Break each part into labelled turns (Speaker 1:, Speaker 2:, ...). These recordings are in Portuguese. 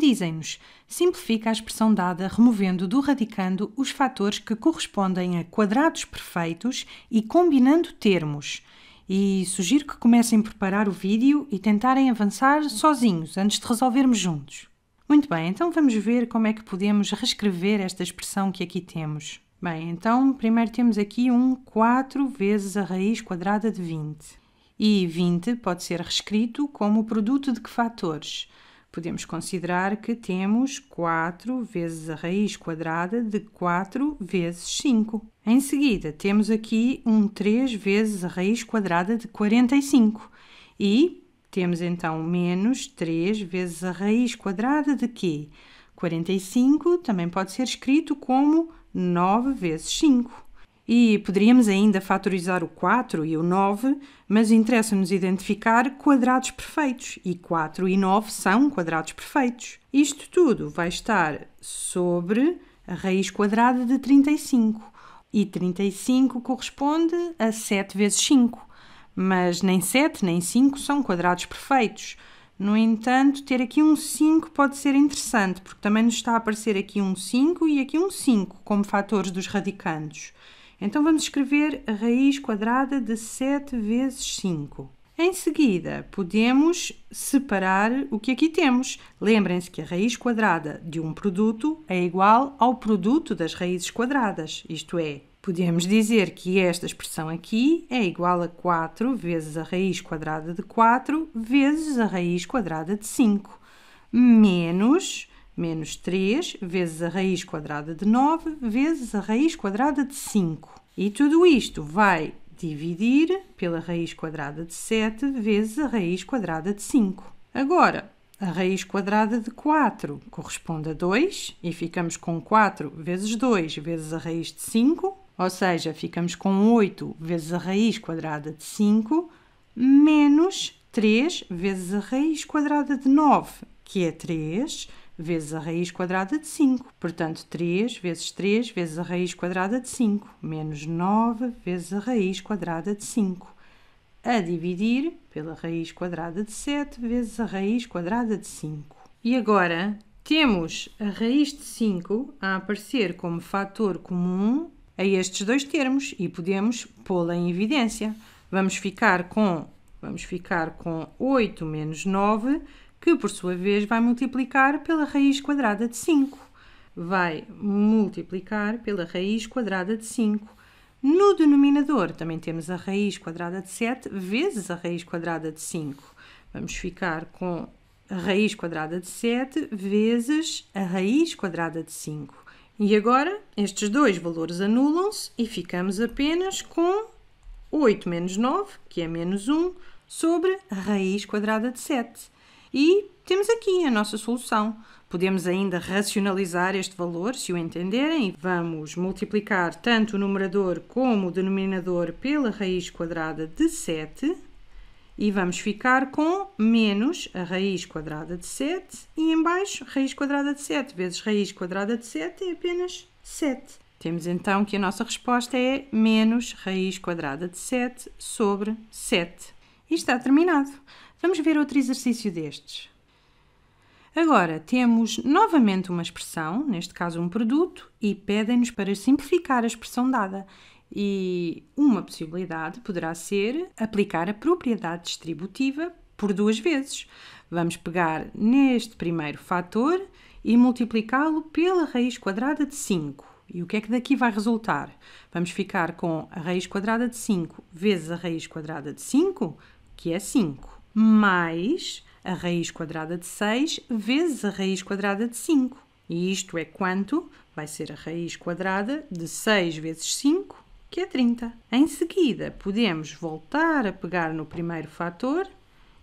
Speaker 1: dizem-nos, simplifica a expressão dada removendo do radicando os fatores que correspondem a quadrados perfeitos e combinando termos. E sugiro que comecem por parar o vídeo e tentarem avançar sozinhos antes de resolvermos juntos. Muito bem, então vamos ver como é que podemos reescrever esta expressão que aqui temos. Bem, então primeiro temos aqui um 4 vezes a raiz quadrada de 20. E 20 pode ser reescrito como o produto de que fatores? podemos considerar que temos 4 vezes a raiz quadrada de 4 vezes 5. Em seguida, temos aqui um 3 vezes a raiz quadrada de 45. E temos então menos 3 vezes a raiz quadrada de quê? 45 também pode ser escrito como 9 vezes 5. E poderíamos ainda fatorizar o 4 e o 9, mas interessa-nos identificar quadrados perfeitos, e 4 e 9 são quadrados perfeitos. Isto tudo vai estar sobre a raiz quadrada de 35, e 35 corresponde a 7 vezes 5, mas nem 7 nem 5 são quadrados perfeitos. No entanto, ter aqui um 5 pode ser interessante, porque também nos está a aparecer aqui um 5 e aqui um 5 como fatores dos radicandos. Então vamos escrever a raiz quadrada de 7 vezes 5. Em seguida, podemos separar o que aqui temos. Lembrem-se que a raiz quadrada de um produto é igual ao produto das raízes quadradas, isto é, podemos dizer que esta expressão aqui é igual a 4 vezes a raiz quadrada de 4 vezes a raiz quadrada de 5, menos menos 3 vezes a raiz quadrada de 9 vezes a raiz quadrada de 5. E tudo isto vai dividir pela raiz quadrada de 7 vezes a raiz quadrada de 5. Agora, a raiz quadrada de 4 corresponde a 2 e ficamos com 4 vezes 2 vezes a raiz de 5, ou seja, ficamos com 8 vezes a raiz quadrada de 5 menos 3 vezes a raiz quadrada de 9, que é 3, vezes a raiz quadrada de 5. Portanto, 3 vezes 3 vezes a raiz quadrada de 5, menos 9 vezes a raiz quadrada de 5, a dividir pela raiz quadrada de 7 vezes a raiz quadrada de 5. E agora temos a raiz de 5 a aparecer como fator comum a estes dois termos e podemos pô-la em evidência. Vamos ficar com vamos ficar com 8 menos 9 que por sua vez vai multiplicar pela raiz quadrada de 5. Vai multiplicar pela raiz quadrada de 5. No denominador também temos a raiz quadrada de 7 vezes a raiz quadrada de 5. Vamos ficar com a raiz quadrada de 7 vezes a raiz quadrada de 5. E agora estes dois valores anulam-se e ficamos apenas com 8 menos 9, que é menos 1, sobre a raiz quadrada de 7. E temos aqui a nossa solução. Podemos ainda racionalizar este valor, se o entenderem, e vamos multiplicar tanto o numerador como o denominador pela raiz quadrada de 7 e vamos ficar com menos a raiz quadrada de 7 e embaixo raiz quadrada de 7 vezes raiz quadrada de 7 é apenas 7. Temos então que a nossa resposta é menos raiz quadrada de 7 sobre 7. E está terminado. Vamos ver outro exercício destes. Agora, temos novamente uma expressão, neste caso um produto, e pedem-nos para simplificar a expressão dada. E uma possibilidade poderá ser aplicar a propriedade distributiva por duas vezes. Vamos pegar neste primeiro fator e multiplicá-lo pela raiz quadrada de 5. E o que é que daqui vai resultar? Vamos ficar com a raiz quadrada de 5 vezes a raiz quadrada de 5, que é 5 mais a raiz quadrada de 6 vezes a raiz quadrada de 5. E isto é quanto? Vai ser a raiz quadrada de 6 vezes 5, que é 30. Em seguida, podemos voltar a pegar no primeiro fator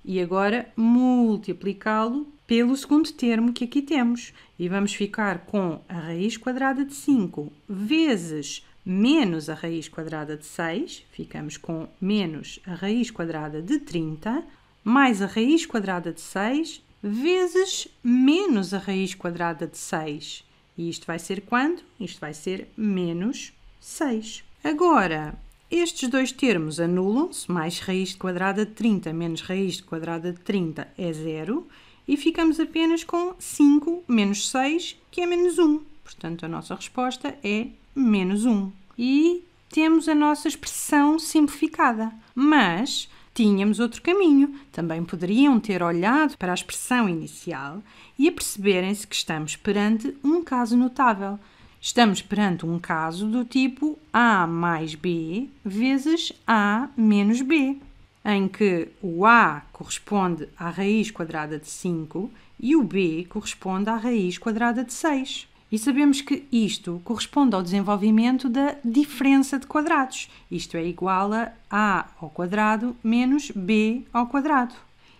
Speaker 1: e agora multiplicá-lo pelo segundo termo que aqui temos. E vamos ficar com a raiz quadrada de 5 vezes menos a raiz quadrada de 6, ficamos com menos a raiz quadrada de 30, mais a raiz quadrada de 6 vezes menos a raiz quadrada de 6. E isto vai ser quanto? Isto vai ser menos 6. Agora, estes dois termos anulam-se, mais raiz quadrada de 30 menos raiz quadrada de 30 é zero, e ficamos apenas com 5 menos 6, que é menos 1. Portanto, a nossa resposta é menos 1. E temos a nossa expressão simplificada. Mas tínhamos outro caminho. Também poderiam ter olhado para a expressão inicial e aperceberem-se que estamos perante um caso notável. Estamos perante um caso do tipo A mais B vezes A menos B, em que o A corresponde à raiz quadrada de 5 e o B corresponde à raiz quadrada de 6. E sabemos que isto corresponde ao desenvolvimento da diferença de quadrados. Isto é igual a a ao quadrado menos b ao quadrado.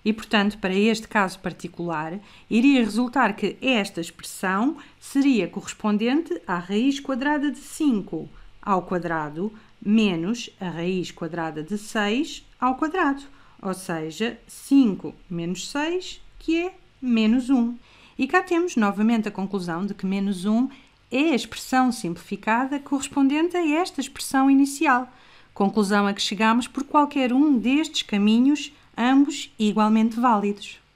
Speaker 1: E, portanto, para este caso particular, iria resultar que esta expressão seria correspondente à raiz quadrada de 5 ao quadrado menos a raiz quadrada de 6 ao quadrado, ou seja, 5 menos 6, que é menos 1. E cá temos novamente a conclusão de que menos 1 é a expressão simplificada correspondente a esta expressão inicial, conclusão a que chegamos por qualquer um destes caminhos, ambos igualmente válidos.